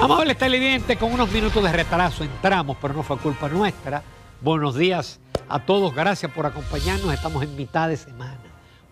Amables televidentes, con unos minutos de retraso entramos, pero no fue culpa nuestra. Buenos días a todos, gracias por acompañarnos. Estamos en mitad de semana.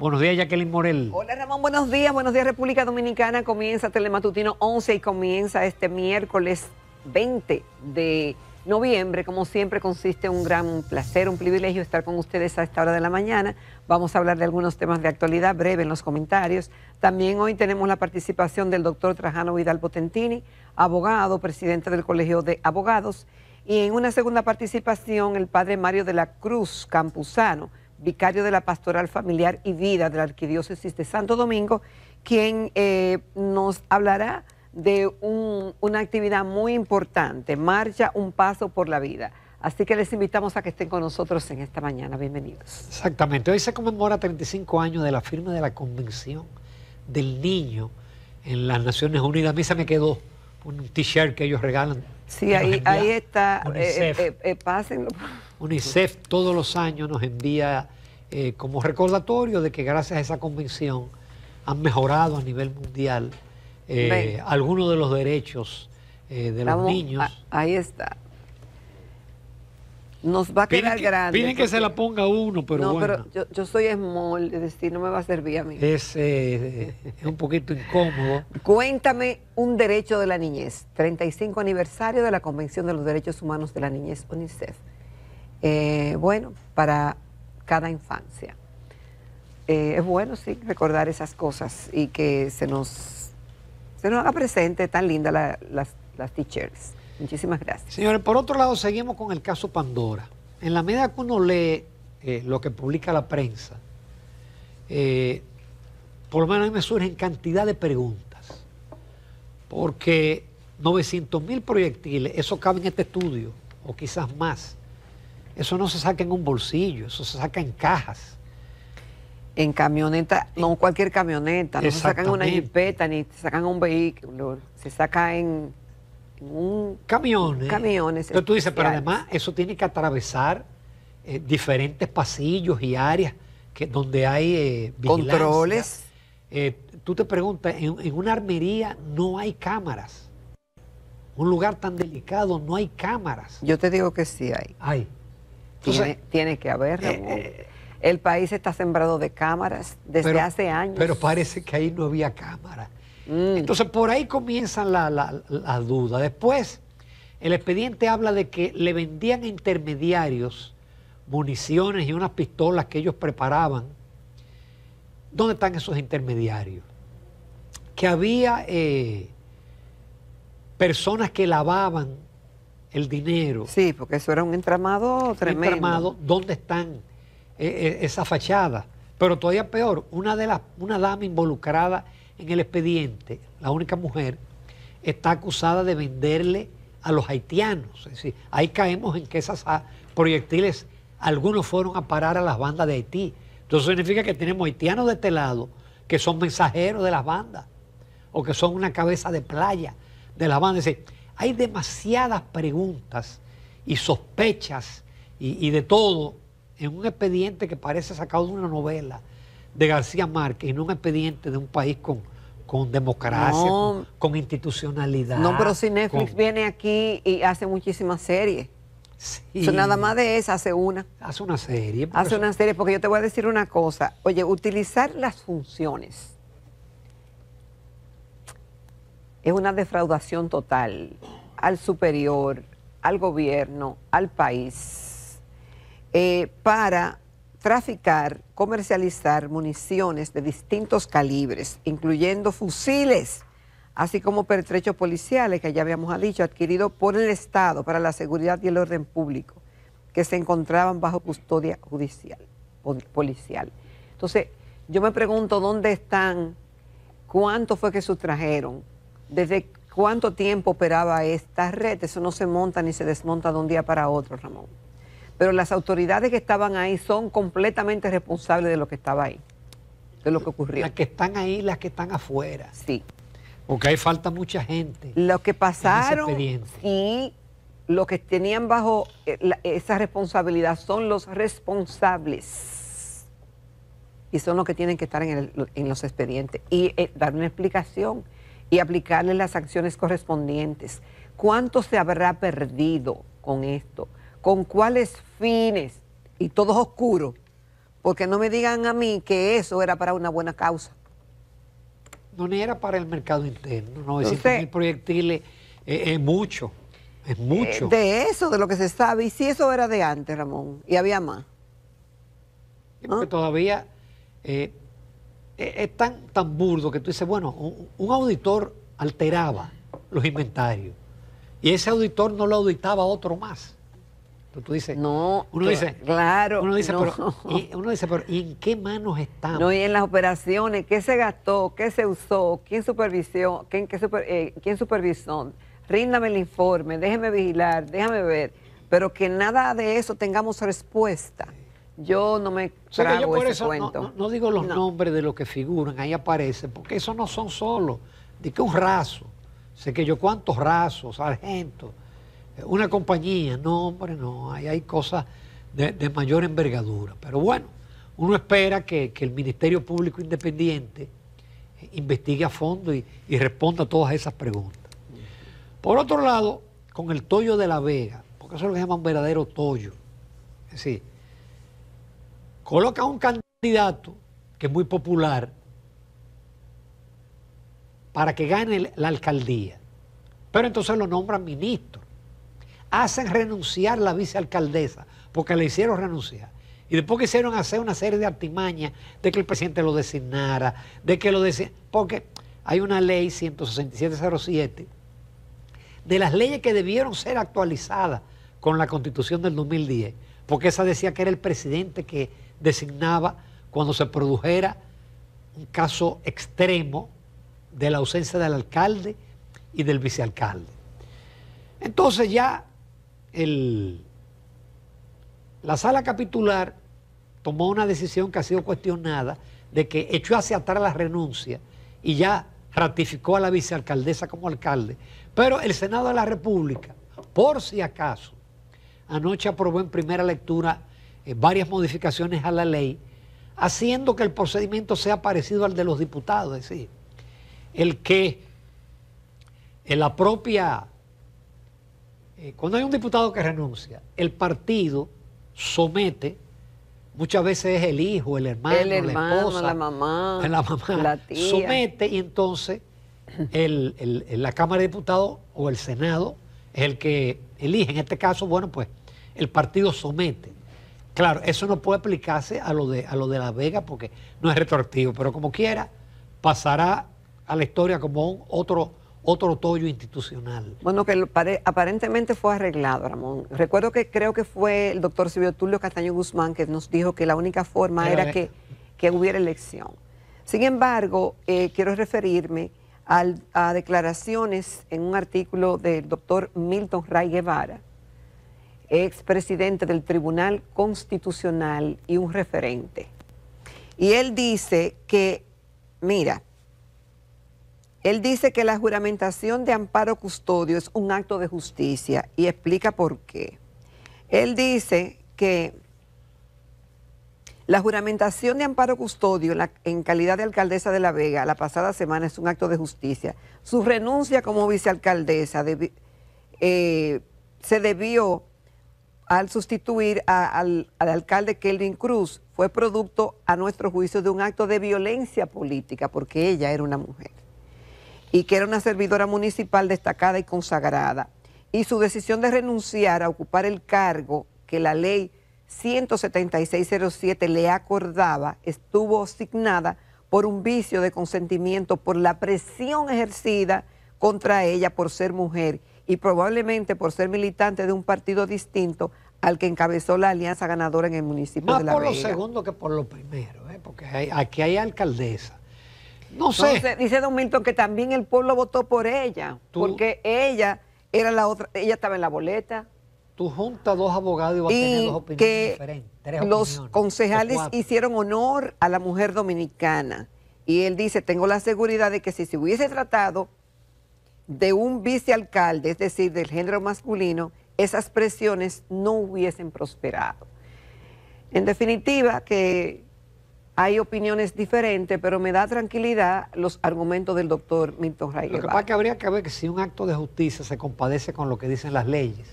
Buenos días, Jacqueline Morel. Hola, Ramón, buenos días. Buenos días, República Dominicana. Comienza Telematutino 11 y comienza este miércoles 20 de noviembre. Como siempre, consiste un gran placer, un privilegio estar con ustedes a esta hora de la mañana. Vamos a hablar de algunos temas de actualidad breve en los comentarios. También hoy tenemos la participación del doctor Trajano Vidal Potentini, abogado, presidente del Colegio de Abogados. Y en una segunda participación, el padre Mario de la Cruz Campuzano, vicario de la Pastoral Familiar y Vida de la Arquidiócesis de Santo Domingo, quien eh, nos hablará de un, una actividad muy importante, Marcha un Paso por la Vida. Así que les invitamos a que estén con nosotros en esta mañana. Bienvenidos. Exactamente. Hoy se conmemora 35 años de la firma de la Convención del Niño en las Naciones Unidas. A mí se me quedó un t-shirt que ellos regalan. Sí, ahí, ahí, está. UNICEF. Eh, eh, eh, pásenlo. UNICEF todos los años nos envía como recordatorio de que gracias a esa convención han mejorado a nivel mundial eh, algunos de los derechos eh, de los niños. ahí está. Nos va a quedar grande. Piden que se la ponga uno, pero no, Pero yo, soy small, es decir, no me va a servir a mí. Es, eh, es un poquito incómodo. Cuéntame un derecho de la niñez. 35 aniversario de la Convención de los Derechos Humanos de la Niñez, UNICEF. Eh, bueno, para cada infancia. es bueno, sí, recordar esas cosas y que se nos se presente, tan linda las, las teachers. Muchísimas gracias. Señores, por otro lado, seguimos con el caso Pandora. En la medida que uno lee eh, lo que publica la prensa, eh, por lo menos a mí me surgen cantidad de preguntas. Porque 900 mil proyectiles, eso cabe en este estudio, o quizás más. Eso no se saca en un bolsillo, eso se saca en cajas. En camioneta, no cualquier camioneta, no se sacan una jipeta ni se sacan un vehículo, se saca en, un... camión. Camiones. Entonces tú dices, pero además eso tiene que atravesar eh, diferentes pasillos y áreas que, donde hay eh, Controles. Eh, tú te preguntas, en, una armería no hay cámaras. Un lugar tan delicado, no hay cámaras. Yo te digo que sí hay. Hay. tiene, que haber. El país está sembrado de cámaras desde hace años. Pero parece que ahí no había cámaras. Mm. Entonces por ahí comienzan las dudas. Después, el expediente habla de que le vendían a intermediarios municiones y unas pistolas que ellos preparaban. ¿Dónde están esos intermediarios? Que había eh, personas que lavaban el dinero. Sí, porque eso era un entramado tremendo. entramado, ¿dónde están? E, e, esa fachada. Pero todavía peor, una, de las, una dama involucrada en el expediente, la única mujer, está acusada de venderle a los haitianos. ahí caemos en que esas ah, proyectiles, algunos fueron a parar a las bandas de Haití. Entonces significa que tenemos haitianos de este lado que son mensajeros de las bandas o que son una cabeza de playa de las bandas. hay demasiadas preguntas y sospechas y de todo en un expediente que parece sacado de una novela de García Márquez en un expediente de un país con, democracia, con, institucionalidad. No, pero si Netflix viene aquí y hace muchísimas series. Sí. nada más de eso, hace una. Hace una serie. Hace una serie, porque yo te voy a decir una cosa. Oye, utilizar las funciones es una defraudación total al superior, al gobierno, al país eh, para traficar, comercializar municiones de distintos calibres, incluyendo fusiles, así como pertrechos policiales que ya habíamos dicho, adquiridos por el Estado para la seguridad y el orden público, que se encontraban bajo custodia judicial, policial. Entonces, yo me pregunto dónde están, cuánto fue que sustrajeron, desde cuánto tiempo operaba esta red. Eso no se monta ni se desmonta de un día para otro, Ramón pero las autoridades que estaban ahí son completamente responsables de lo que estaba ahí, de lo que ocurrió. Las que están ahí, las que están afuera. Sí. Porque ahí falta mucha gente. Lo que pasaron y lo que tenían bajo eh, esa responsabilidad son los responsables. Y son los que tienen que estar en, los expedientes y eh, dar una explicación y aplicarle las acciones correspondientes. ¿Cuánto se habrá perdido con esto? con cuáles fines, y todo es oscuro, porque no me digan a mí que eso era para una buena causa. No, ni era para el mercado interno, No, 900 mil proyectiles eh, es mucho, es mucho. de eso, de lo que se sabe, y si eso era de antes, Ramón, y había más. Porque todavía eh, eh, es tan, tan burdo que tú dices, bueno, un, auditor alteraba los inventarios y ese auditor no lo auditaba otro más tú dices. No. Uno dice. Claro. Uno dice, pero, y, en qué manos estamos? No, y en las operaciones, ¿qué se gastó? ¿Qué se usó? ¿Quién supervisó? ¿Quién, eh, supervisó? Ríndame el informe, déjeme vigilar, déjame ver. Pero que nada de eso tengamos respuesta. Yo no me o ese cuento. No, digo los nombres de los que figuran, ahí aparecen porque esos no son solo De que un raso, sé que yo cuántos rasos, sargentos una compañía. No, hombre, no, ahí hay cosas de, mayor envergadura. Pero bueno, uno espera que, el Ministerio Público Independiente investigue a fondo y, responda a todas esas preguntas. Por otro lado, con el tollo de la vega, porque eso lo llaman verdadero tollo, es decir, coloca un candidato que es muy popular para que gane la alcaldía, pero entonces lo nombra ministro hacen renunciar la vicealcaldesa, porque le hicieron renunciar. Y después quisieron hacer una serie de artimañas de que el presidente lo designara, de que lo designara, porque hay una ley 16707 de las leyes que debieron ser actualizadas con la constitución del 2010, porque esa decía que era el presidente que designaba cuando se produjera un caso extremo de la ausencia del alcalde y del vicealcalde. Entonces ya la sala capitular tomó una decisión que ha sido cuestionada de que echó hacia atrás la renuncia y ya ratificó a la vicealcaldesa como alcalde. Pero el Senado de la República, por si acaso, anoche aprobó en primera lectura eh, varias modificaciones a la ley, haciendo que el procedimiento sea parecido al de los diputados, es decir, el que eh, la propia eh, cuando hay un diputado que renuncia, el partido somete, muchas veces es el hijo, el hermano, la esposa, la mamá, la, tía. somete y entonces el, la Cámara de Diputados o el Senado es el que elige. En este caso, bueno, pues el partido somete. Claro, eso no puede aplicarse a lo de, lo de La Vega porque no es retroactivo, pero como quiera, pasará a la historia como un otro otro tollo institucional. Bueno, que aparentemente fue arreglado, Ramón. Recuerdo que creo que fue el doctor Silvio Tulio Castaño Guzmán que nos dijo que la única forma era, que, hubiera elección. Sin embargo, eh, quiero referirme a declaraciones en un artículo del doctor Milton Ray Guevara, expresidente del Tribunal Constitucional y un referente. Y él dice que, mira, él dice que la juramentación de amparo custodio es un acto de justicia y explica por qué. Él dice que la juramentación de amparo custodio en, calidad de alcaldesa de La Vega la pasada semana es un acto de justicia. Su renuncia como vicealcaldesa eh, se debió al sustituir al, alcalde Kelvin Cruz. Fue producto, a nuestro juicio, de un acto de violencia política porque ella era una mujer y que era una servidora municipal destacada y consagrada, y su decisión de renunciar a ocupar el cargo que la ley 17607 le acordaba estuvo asignada por un vicio de consentimiento, por la presión ejercida contra ella por ser mujer y probablemente por ser militante de un partido distinto al que encabezó la alianza ganadora en el municipio de La Vega. por lo segundo que por lo primero, ¿eh? porque aquí hay alcaldesa. No sé. dice Don Milton que también el pueblo votó por ella, porque ella era la otra, ella estaba en la boleta. Tú juntas dos abogados y vas a tener dos opiniones diferentes. los concejales hicieron honor a la mujer dominicana. Y él dice, tengo la seguridad de que si se hubiese tratado de un vicealcalde, es decir, del género masculino, esas presiones no hubiesen prosperado. En definitiva, que hay opiniones diferentes, pero me da tranquilidad los argumentos del doctor Milton Ray. Lo que pasa es que habría que ver que si un acto de justicia se compadece con lo que dicen las leyes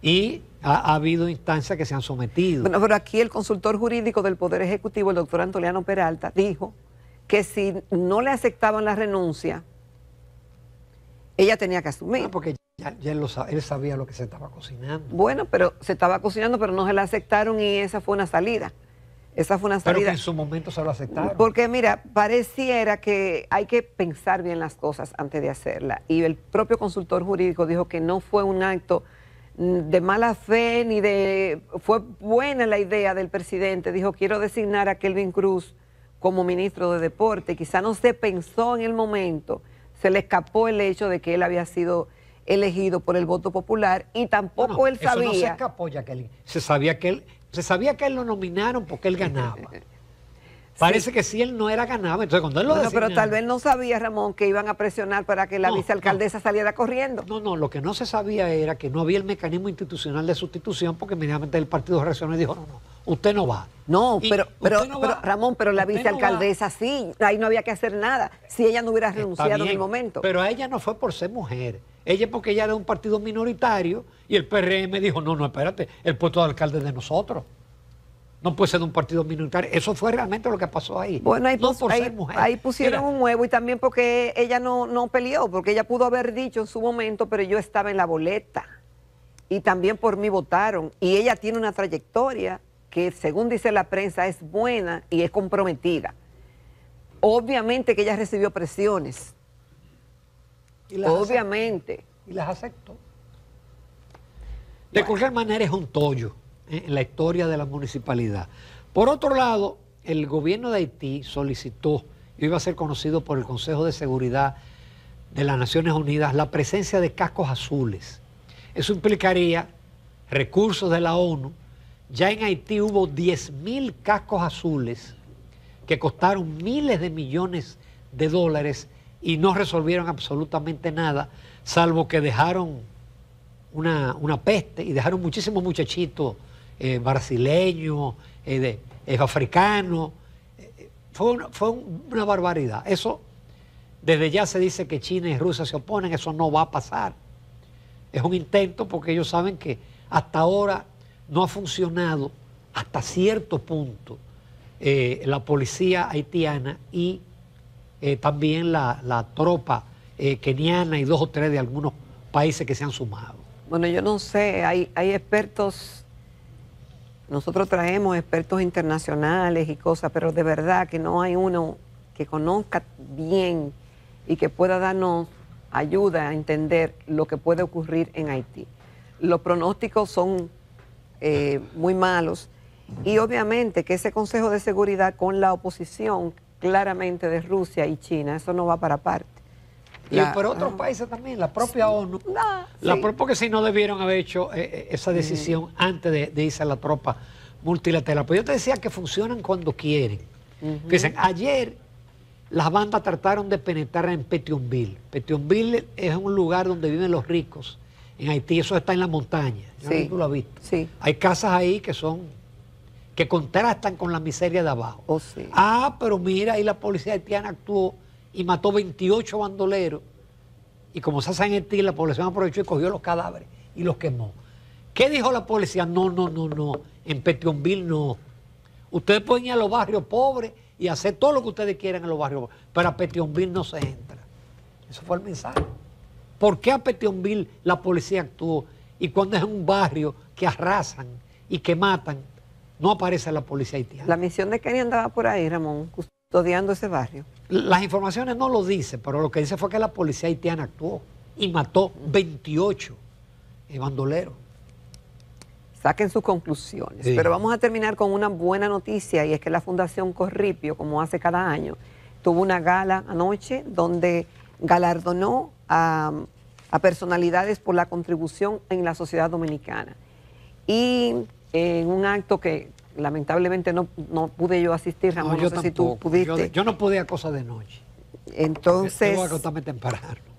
y ha, habido instancias que se han sometido. Bueno, pero aquí el consultor jurídico del Poder Ejecutivo, el doctor Antoliano Peralta, dijo que si no le aceptaban la renuncia, ella tenía que asumir. Ah, porque ya, él sabía lo que se estaba cocinando. Bueno, pero se estaba cocinando, pero no se la aceptaron y esa fue una salida. Esa fue una salida. Pero que en su momento se lo aceptaron. Porque mira, pareciera que hay que pensar bien las cosas antes de hacerla. Y el propio consultor jurídico dijo que no fue un acto de mala fe ni de... Fue buena la idea del presidente. Dijo, quiero designar a Kelvin Cruz como ministro de Deporte. Quizá no se pensó en el momento, se le escapó el hecho de que él había sido elegido por el voto popular y tampoco él sabía... Eso no se escapó, Jacqueline. Se sabía que él se sabía que él lo nominaron porque él ganaba. Parece que si él no era ganado, entonces cuando él lo pero tal vez no sabía Ramón que iban a presionar para que la vicealcaldesa saliera corriendo. No, no, lo que no se sabía era que no había el mecanismo institucional de sustitución porque inmediatamente el partido reaccionó y dijo, no, no, usted no va. No, pero, pero, Ramón, pero la vicealcaldesa sí, ahí no había que hacer nada, si ella no hubiera renunciado en el momento. Pero a ella no fue por ser mujer. Ella porque ella era un partido minoritario y el PRM dijo, no, no, espérate, el puesto de alcalde es de nosotros. No puede ser de un partido minoritario. Eso fue realmente lo que pasó ahí. Bueno, ahí, por pusieron un huevo y también porque ella no, no peleó, porque ella pudo haber dicho en su momento, pero yo estaba en la boleta y también por mí votaron. Y ella tiene una trayectoria que, según dice la prensa, es buena y es comprometida. Obviamente que ella recibió presiones Obviamente. Y las acepto. De cualquier manera es un tollo ¿eh? en la historia de la municipalidad. Por otro lado, el gobierno de Haití solicitó, y iba a ser conocido por el Consejo de Seguridad de las Naciones Unidas, la presencia de cascos azules. Eso implicaría recursos de la ONU. Ya en Haití hubo 10.000 cascos azules que costaron miles de millones de dólares y no resolvieron absolutamente nada, salvo que dejaron una, peste y dejaron muchísimos muchachitos eh, brasileños, eh, eh, africanos. Fue, una, barbaridad. Eso, desde ya se dice que China y Rusia se oponen, eso no va a pasar. Es un intento porque ellos saben que hasta ahora no ha funcionado hasta cierto punto la policía haitiana y eh, también la, tropa eh, keniana y dos o tres de algunos países que se han sumado. Bueno, yo no sé, hay, expertos, nosotros traemos expertos internacionales y cosas, pero de verdad que no hay uno que conozca bien y que pueda darnos ayuda a entender lo que puede ocurrir en Haití. Los pronósticos son eh, muy malos y obviamente que ese Consejo de Seguridad con la oposición claramente de Rusia y China, eso no va para parte. Y por otros ah. países también, la propia ONU. La, la porque si no debieron haber hecho eh, eh, esa mm. decisión antes de, irse a la tropa multilateral. Pero pues yo te decía que funcionan cuando quieren. Uh ayer las bandas trataron de penetrar en Petionville. Petionville es un lugar donde viven los ricos. En Haití eso está en la montaña. lo has visto. Hay casas ahí que son que contrastan con la miseria de abajo. Oh, ah, pero mira, ahí la policía haitiana actuó y mató 28 bandoleros. Y como se hacen en la población aprovechó y cogió los cadáveres y los quemó. ¿Qué dijo la policía? No, no, no, no. En Petionville no. Ustedes pueden ir a los barrios pobres y hacer todo lo que ustedes quieran en los barrios pobres, pero a Petionville no se entra. Eso fue el mensaje. ¿Por qué a Petionville la policía actuó? Y cuando es un barrio que arrasan y que matan, no aparece la policía haitiana. La misión de Kenia andaba por ahí, Ramón, custodiando ese barrio. Las informaciones no lo dicen, pero lo que dice fue que la policía haitiana actuó y mató 28 bandoleros. Saquen sus conclusiones. Pero vamos a terminar con una buena noticia y es que la Fundación Corripio, como hace cada año, tuvo una gala anoche donde galardonó a, a personalidades por la contribución en la sociedad dominicana. Y en un acto que lamentablemente no, no pude yo asistir, Ramón, no, yo sé si tú pudiste. Yo, no podía cosa de noche. Entonces...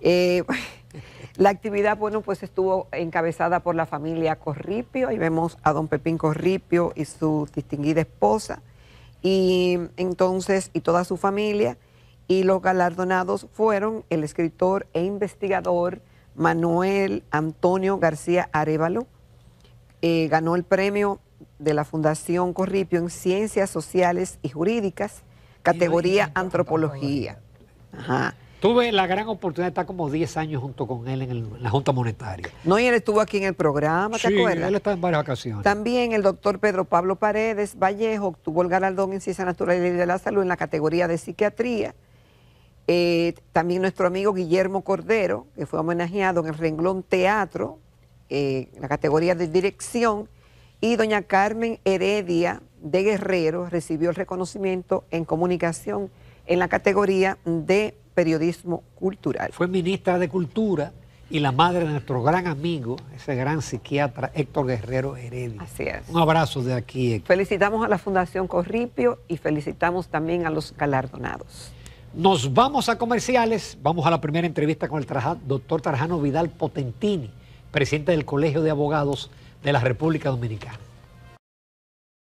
Eh, la actividad, bueno, pues estuvo encabezada por la familia Corripio, y vemos a don Pepín Corripio y su distinguida esposa, y entonces, y toda su familia, y los galardonados fueron el escritor e investigador Manuel Antonio García Arevalo, eh, ganó el premio de la Fundación Corripio en Ciencias Sociales y Jurídicas, categoría Antropología. Tuve la gran oportunidad de estar como 10 años junto con él en, la Junta Monetaria. No, y él estuvo aquí en el programa, ¿te sí, él está en varias ocasiones. También el doctor Pedro Pablo Paredes Vallejo obtuvo el galardón en Ciencias Naturales y de la Salud en la categoría de Psiquiatría. Eh, también nuestro amigo Guillermo Cordero, que fue homenajeado en el renglón Teatro eh, la categoría de dirección, y doña Carmen Heredia de Guerrero recibió el reconocimiento en comunicación en la categoría de periodismo cultural. Fue ministra de Cultura y la madre de nuestro gran amigo, ese gran psiquiatra Héctor Guerrero Heredia. Así es. Un abrazo de aquí. Felicitamos a la Fundación Corripio y felicitamos también a los galardonados. Nos vamos a comerciales, vamos a la primera entrevista con el doctor Tarjano Vidal Potentini presidente del Colegio de Abogados de la República Dominicana.